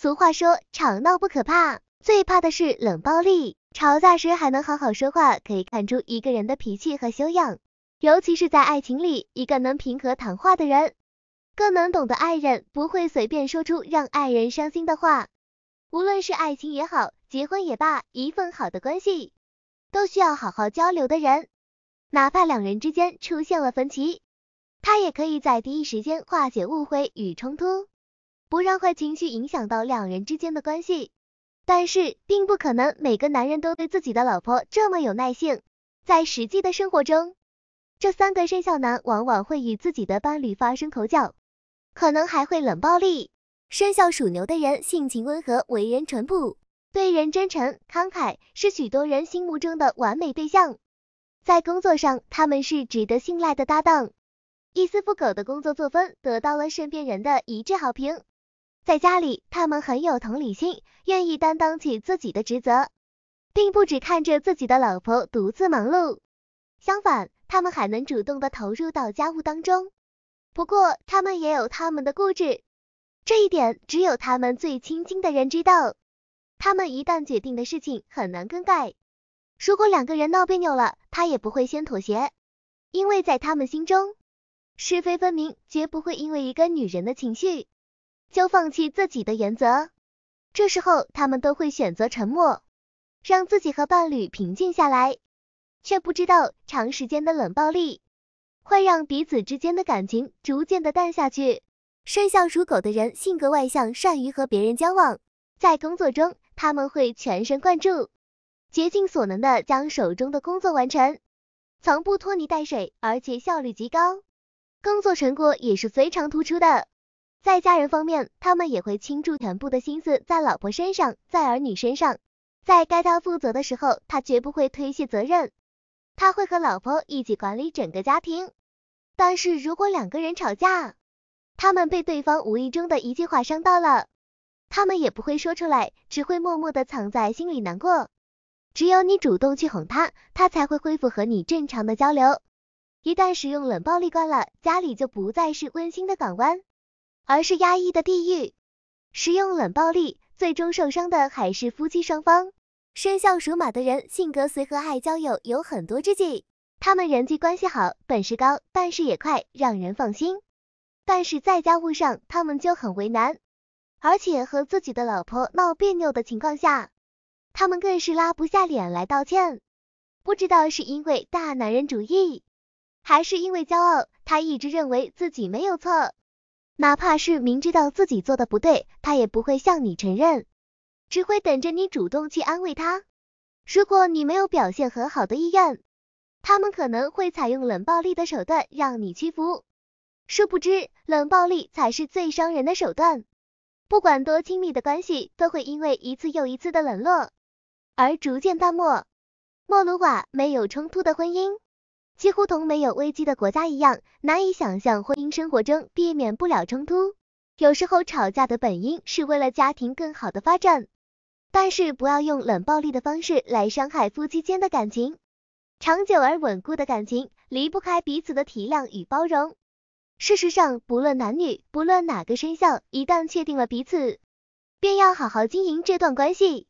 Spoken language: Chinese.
俗话说，吵闹不可怕，最怕的是冷暴力。吵架时还能好好说话，可以看出一个人的脾气和修养。尤其是在爱情里，一个能平和谈话的人，更能懂得爱人，不会随便说出让爱人伤心的话。无论是爱情也好，结婚也罢，一份好的关系，都需要好好交流的人。哪怕两人之间出现了分歧，他也可以在第一时间化解误会与冲突。不让坏情绪影响到两人之间的关系，但是并不可能每个男人都对自己的老婆这么有耐性。在实际的生活中，这三个生肖男往往会与自己的伴侣发生口角，可能还会冷暴力。生肖属牛的人性情温和，为人淳朴，对人真诚慷慨，是许多人心目中的完美对象。在工作上，他们是值得信赖的搭档，一丝不苟的工作作风得到了身边人的一致好评。在家里，他们很有同理心，愿意担当起自己的职责，并不只看着自己的老婆独自忙碌。相反，他们还能主动的投入到家务当中。不过，他们也有他们的固执，这一点只有他们最亲近的人知道。他们一旦决定的事情很难更改。如果两个人闹别扭了，他也不会先妥协，因为在他们心中，是非分明，绝不会因为一个女人的情绪。就放弃自己的原则，这时候他们都会选择沉默，让自己和伴侣平静下来，却不知道长时间的冷暴力会让彼此之间的感情逐渐的淡下去。生肖属狗的人性格外向，善于和别人交往，在工作中他们会全神贯注，竭尽所能的将手中的工作完成，从不拖泥带水，而且效率极高，工作成果也是非常突出的。在家人方面，他们也会倾注全部的心思在老婆身上，在儿女身上，在该他负责的时候，他绝不会推卸责任，他会和老婆一起管理整个家庭。但是如果两个人吵架，他们被对方无意中的一句话伤到了，他们也不会说出来，只会默默的藏在心里难过。只有你主动去哄他，他才会恢复和你正常的交流。一旦使用冷暴力惯了，家里就不再是温馨的港湾。而是压抑的地狱，使用冷暴力，最终受伤的还是夫妻双方。生肖属马的人性格随和，爱交友，有很多知己，他们人际关系好，本事高，办事也快，让人放心。但是，在家务上，他们就很为难，而且和自己的老婆闹别扭的情况下，他们更是拉不下脸来道歉。不知道是因为大男人主义，还是因为骄傲，他一直认为自己没有错。哪怕是明知道自己做的不对，他也不会向你承认，只会等着你主动去安慰他。如果你没有表现很好的意愿，他们可能会采用冷暴力的手段让你屈服。殊不知，冷暴力才是最伤人的手段。不管多亲密的关系，都会因为一次又一次的冷落而逐渐淡漠。莫鲁瓦没有冲突的婚姻。几乎同没有危机的国家一样，难以想象婚姻生活中避免不了冲突。有时候吵架的本因是为了家庭更好的发展，但是不要用冷暴力的方式来伤害夫妻间的感情。长久而稳固的感情离不开彼此的体谅与包容。事实上，不论男女，不论哪个生肖，一旦确定了彼此，便要好好经营这段关系。